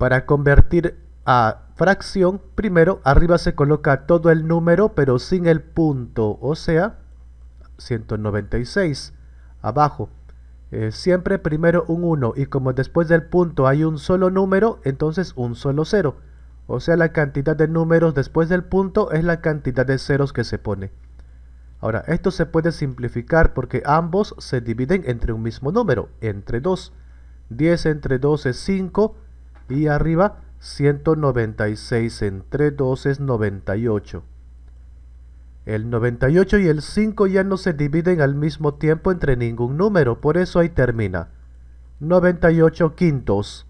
Para convertir a fracción, primero arriba se coloca todo el número pero sin el punto, o sea, 196. Abajo, eh, siempre primero un 1 y como después del punto hay un solo número, entonces un solo 0. O sea, la cantidad de números después del punto es la cantidad de ceros que se pone. Ahora, esto se puede simplificar porque ambos se dividen entre un mismo número, entre 2. 10 entre 2 es 5, y arriba 196 entre 2 es 98. El 98 y el 5 ya no se dividen al mismo tiempo entre ningún número, por eso ahí termina. 98 quintos.